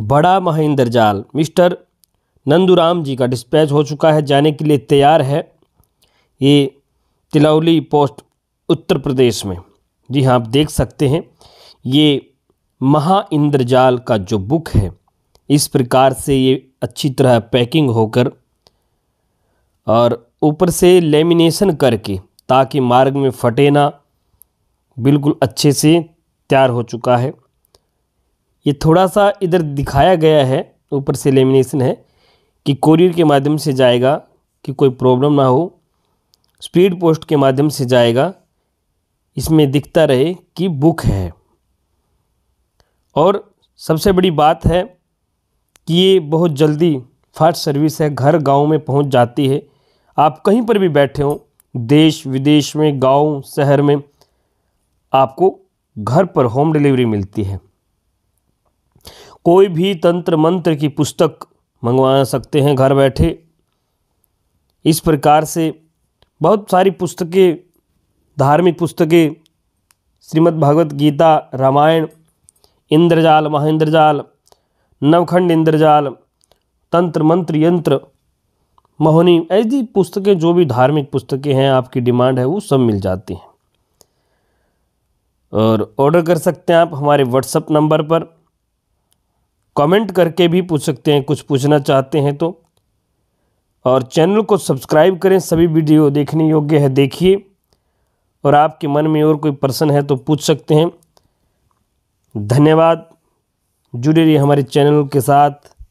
बड़ा महेंद्र जाल मिस्टर नंदूराम जी का डिस्पैच हो चुका है जाने के लिए तैयार है ये तिलौली पोस्ट उत्तर प्रदेश में जी हाँ आप देख सकते हैं ये महा इंद्रजाल का जो बुक है इस प्रकार से ये अच्छी तरह पैकिंग होकर और ऊपर से लेमिनेशन करके ताकि मार्ग में फटे ना बिल्कुल अच्छे से तैयार हो चुका है ये थोड़ा सा इधर दिखाया गया है ऊपर से लेमिनेशन है कि कोरियर के माध्यम से जाएगा कि कोई प्रॉब्लम ना हो स्पीड पोस्ट के माध्यम से जाएगा इसमें दिखता रहे कि बुक है और सबसे बड़ी बात है कि ये बहुत जल्दी फास्ट सर्विस है घर गांव में पहुंच जाती है आप कहीं पर भी बैठे हों देश विदेश में गांव शहर में आपको घर पर होम डिलीवरी मिलती है कोई भी तंत्र मंत्र की पुस्तक मंगवा सकते हैं घर बैठे इस प्रकार से बहुत सारी पुस्तकें धार्मिक पुस्तकें श्रीमद् भागवत गीता रामायण इंद्रजाल महेंद्रजाल नवखंड इंद्रजाल तंत्र मंत्र यंत्र महोनी ऐसी पुस्तकें जो भी धार्मिक पुस्तकें हैं आपकी डिमांड है वो सब मिल जाती हैं और ऑर्डर कर सकते हैं आप हमारे व्हाट्सअप नंबर पर कमेंट करके भी पूछ सकते हैं कुछ पूछना चाहते हैं तो और चैनल को सब्सक्राइब करें सभी वीडियो देखने योग्य है देखिए और आपके मन में और कोई प्रश्न है तो पूछ सकते हैं धन्यवाद जुड़े रहिए हमारे चैनल के साथ